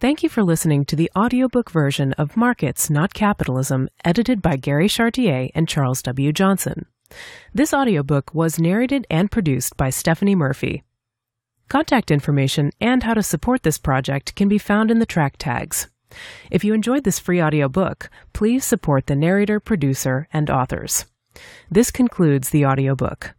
Thank you for listening to the audiobook version of Markets Not Capitalism, edited by Gary Chartier and Charles W. Johnson. This audiobook was narrated and produced by Stephanie Murphy. Contact information and how to support this project can be found in the track tags. If you enjoyed this free audiobook, please support the narrator, producer, and authors. This concludes the audiobook.